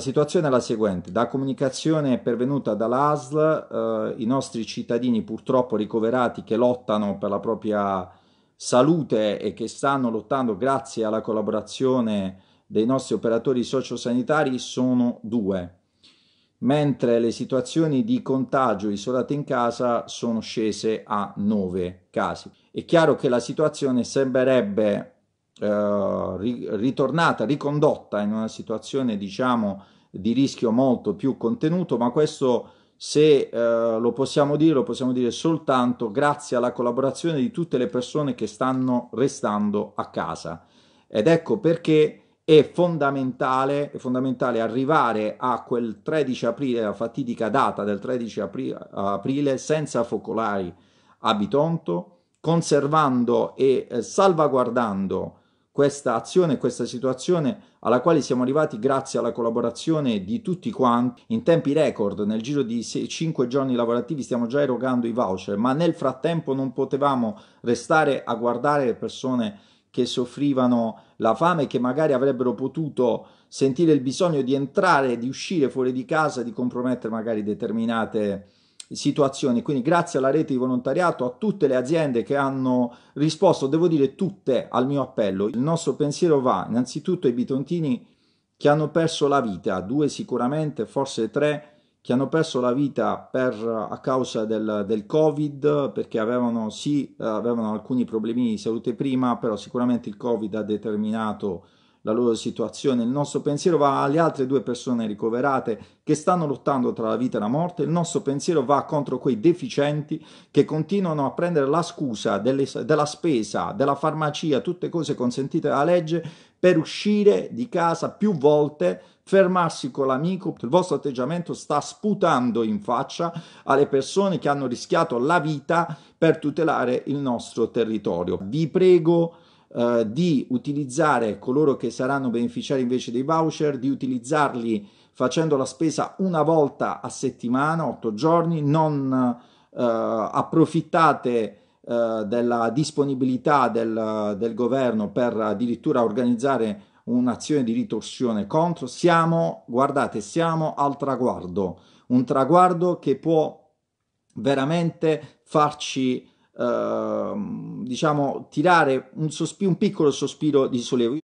situazione è la seguente, da comunicazione pervenuta dall'ASL, eh, i nostri cittadini purtroppo ricoverati che lottano per la propria salute e che stanno lottando grazie alla collaborazione dei nostri operatori sociosanitari sono due, mentre le situazioni di contagio isolate in casa sono scese a nove casi. È chiaro che la situazione sembrerebbe eh, ritornata, ricondotta in una situazione diciamo di rischio molto più contenuto, ma questo se eh, lo possiamo dire, lo possiamo dire soltanto grazie alla collaborazione di tutte le persone che stanno restando a casa. Ed ecco perché è fondamentale, è fondamentale arrivare a quel 13 aprile, la fatidica data del 13 apri aprile, senza focolai a Bitonto, conservando e eh, salvaguardando questa azione, questa situazione alla quale siamo arrivati grazie alla collaborazione di tutti quanti in tempi record, nel giro di 6, 5 giorni lavorativi stiamo già erogando i voucher, ma nel frattempo non potevamo restare a guardare le persone che soffrivano la fame e che magari avrebbero potuto sentire il bisogno di entrare, di uscire fuori di casa, di compromettere magari determinate situazioni. Quindi grazie alla rete di volontariato, a tutte le aziende che hanno risposto, devo dire tutte al mio appello. Il nostro pensiero va innanzitutto ai bitontini che hanno perso la vita, due sicuramente, forse tre, che hanno perso la vita per, a causa del, del Covid, perché avevano sì, avevano alcuni problemi di salute prima, però sicuramente il Covid ha determinato la loro situazione, il nostro pensiero va alle altre due persone ricoverate che stanno lottando tra la vita e la morte, il nostro pensiero va contro quei deficienti che continuano a prendere la scusa delle, della spesa, della farmacia, tutte cose consentite dalla legge per uscire di casa più volte fermarsi con l'amico, il vostro atteggiamento sta sputando in faccia alle persone che hanno rischiato la vita per tutelare il nostro territorio. Vi prego eh, di utilizzare coloro che saranno beneficiari invece dei voucher, di utilizzarli facendo la spesa una volta a settimana, otto giorni, non eh, approfittate eh, della disponibilità del, del governo per addirittura organizzare un'azione di ritorsione contro. Siamo, guardate, siamo al traguardo, un traguardo che può veramente farci Ehm, diciamo, tirare un, sospiro, un piccolo sospiro di sollievo.